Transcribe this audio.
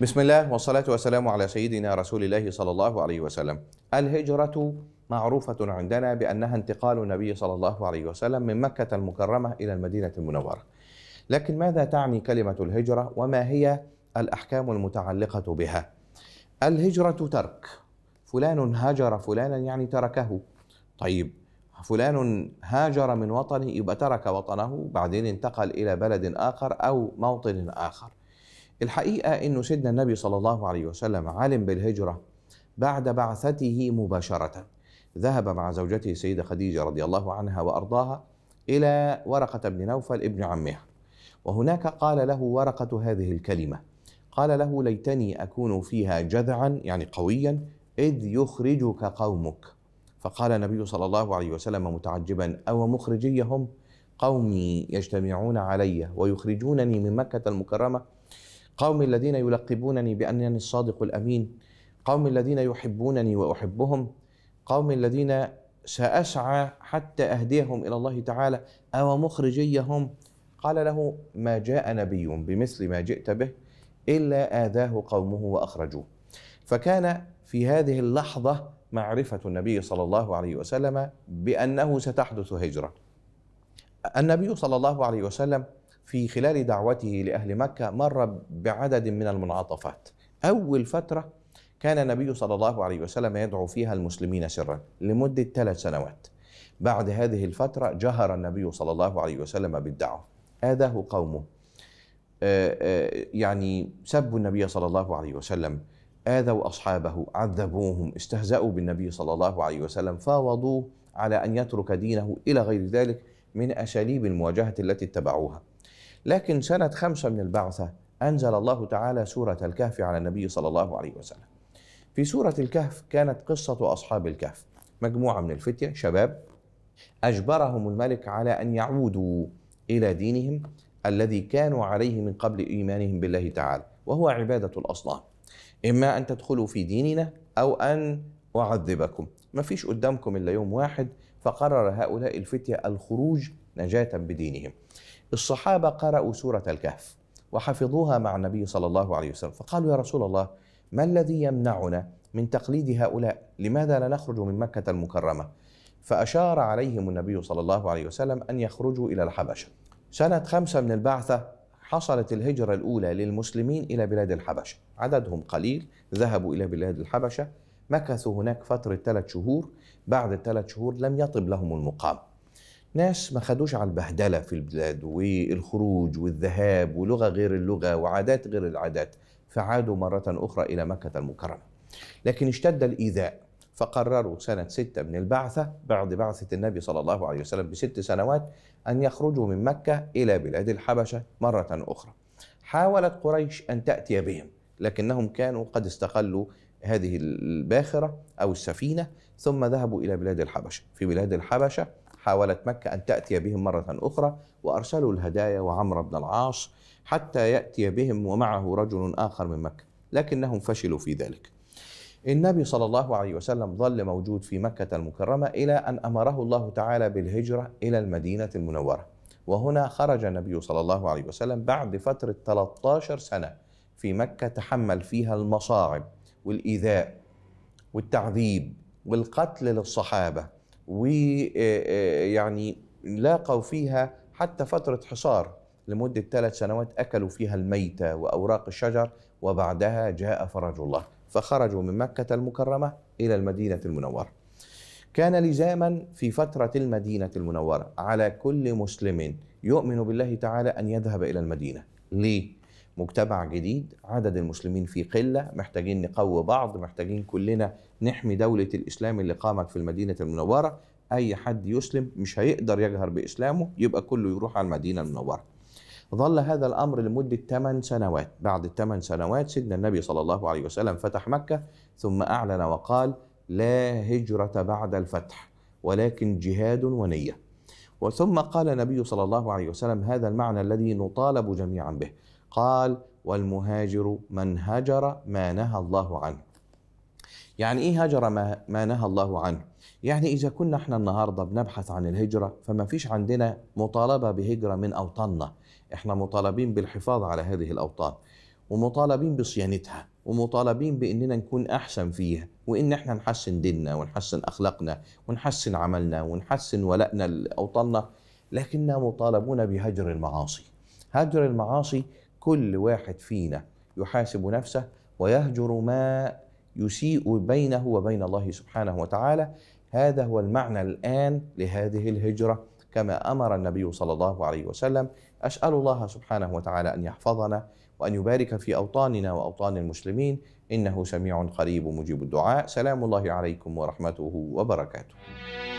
بسم الله والصلاة والسلام على سيدنا رسول الله صلى الله عليه وسلم. الهجرة معروفة عندنا بأنها انتقال النبي صلى الله عليه وسلم من مكة المكرمة إلى المدينة المنورة. لكن ماذا تعني كلمة الهجرة وما هي الأحكام المتعلقة بها؟ الهجرة ترك. فلان هاجر فلانا يعني تركه. طيب فلان هاجر من وطنه يبقى ترك وطنه بعدين انتقل إلى بلد آخر أو موطن آخر. الحقيقة أنه سيدنا النبي صلى الله عليه وسلم عالم بالهجرة بعد بعثته مباشرة ذهب مع زوجته السيدة خديجة رضي الله عنها وأرضاها إلى ورقة بن نوفل ابن عمها وهناك قال له ورقة هذه الكلمة قال له ليتني أكون فيها جذعا يعني قويا إذ يخرجك قومك فقال النبي صلى الله عليه وسلم متعجبا أو مخرجيهم قومي يجتمعون علي ويخرجونني من مكة المكرمة قوم الذين يلقبونني بأنني الصادق الأمين قوم الذين يحبونني وأحبهم قوم الذين سأسعى حتى أهديهم إلى الله تعالى أو مخرجيهم قال له ما جاء نبي بمثل ما جئت به إلا آذاه قومه وأخرجوه فكان في هذه اللحظة معرفة النبي صلى الله عليه وسلم بأنه ستحدث هجرة النبي صلى الله عليه وسلم في خلال دعوته لأهل مكة مر بعدد من المنعطفات أول فترة كان النبي صلى الله عليه وسلم يدعو فيها المسلمين سرا لمدة ثلاث سنوات بعد هذه الفترة جهر النبي صلى الله عليه وسلم بالدعوة آذاه قومه آه، آه، يعني سبوا النبي صلى الله عليه وسلم آذوا أصحابه عذبوهم استهزأوا بالنبي صلى الله عليه وسلم فاوضوه على أن يترك دينه إلى غير ذلك من أساليب المواجهة التي اتبعوها لكن سنة خمسة من البعثة أنزل الله تعالى سورة الكهف على النبي صلى الله عليه وسلم في سورة الكهف كانت قصة أصحاب الكهف مجموعة من الفتية شباب أجبرهم الملك على أن يعودوا إلى دينهم الذي كانوا عليه من قبل إيمانهم بالله تعالى وهو عبادة الأصنام إما أن تدخلوا في ديننا أو أن أعذبكم ما فيش قدامكم إلا يوم واحد فقرر هؤلاء الفتية الخروج نجاة بدينهم الصحابة قرأوا سورة الكهف وحفظوها مع النبي صلى الله عليه وسلم فقالوا يا رسول الله ما الذي يمنعنا من تقليد هؤلاء لماذا لا نخرج من مكة المكرمة فأشار عليهم النبي صلى الله عليه وسلم أن يخرجوا إلى الحبشة سنة خمسة من البعثة حصلت الهجرة الأولى للمسلمين إلى بلاد الحبشة عددهم قليل ذهبوا إلى بلاد الحبشة مكثوا هناك فترة ثلاث شهور بعد الثلاث شهور لم يطب لهم المقام ناس ما خدوش على البهدلة في البلاد والخروج والذهاب ولغة غير اللغة وعادات غير العادات فعادوا مرة أخرى إلى مكة المكرمة لكن اشتد الإيذاء فقرروا سنة ستة من البعثة بعد بعثة النبي صلى الله عليه وسلم بست سنوات أن يخرجوا من مكة إلى بلاد الحبشة مرة أخرى حاولت قريش أن تأتي بهم لكنهم كانوا قد استقلوا هذه الباخرة أو السفينة ثم ذهبوا إلى بلاد الحبشة في بلاد الحبشة حاولت مكة أن تأتي بهم مرة أخرى وأرسلوا الهدايا وعمرو بن العاص حتى يأتي بهم ومعه رجل آخر من مكة لكنهم فشلوا في ذلك النبي صلى الله عليه وسلم ظل موجود في مكة المكرمة إلى أن أمره الله تعالى بالهجرة إلى المدينة المنورة وهنا خرج النبي صلى الله عليه وسلم بعد فترة 13 سنة في مكة تحمل فيها المصاعب والإيذاء والتعذيب والقتل للصحابة ويعني آه، آه، لاقوا فيها حتى فترة حصار لمدة ثلاث سنوات أكلوا فيها الميتة وأوراق الشجر وبعدها جاء فرج الله فخرجوا من مكة المكرمة إلى المدينة المنورة كان لزاما في فترة المدينة المنورة على كل مسلم يؤمن بالله تعالى أن يذهب إلى المدينة ليه؟ مجتمع جديد عدد المسلمين فيه قله محتاجين نقوي بعض محتاجين كلنا نحمي دوله الاسلام اللي قامت في المدينه المنوره اي حد يسلم مش هيقدر يجهر باسلامه يبقى كله يروح على المدينه المنوره ظل هذا الامر لمده 8 سنوات بعد الثمان سنوات سيدنا النبي صلى الله عليه وسلم فتح مكه ثم اعلن وقال لا هجره بعد الفتح ولكن جهاد ونيه وثم قال النبي صلى الله عليه وسلم هذا المعنى الذي نطالب جميعا به قال والمهاجر من هجر ما نهى الله عنه يعني إيه هجر ما, ما نهى الله عنه يعني إذا كنا إحنا النهاردة بنبحث عن الهجرة فما فيش عندنا مطالبة بهجرة من أوطاننا إحنا مطالبين بالحفاظ على هذه الأوطان ومطالبين بصيانتها ومطالبين باننا نكون احسن فيها وان احنا نحسن ديننا ونحسن اخلاقنا ونحسن عملنا ونحسن ولائنا لاوطاننا لكننا مطالبون بهجر المعاصي هجر المعاصي كل واحد فينا يحاسب نفسه ويهجر ما يسيء بينه وبين الله سبحانه وتعالى هذا هو المعنى الان لهذه الهجره كما امر النبي صلى الله عليه وسلم اسال الله سبحانه وتعالى ان يحفظنا وان يبارك في اوطاننا واوطان المسلمين انه سميع قريب مجيب الدعاء سلام الله عليكم ورحمته وبركاته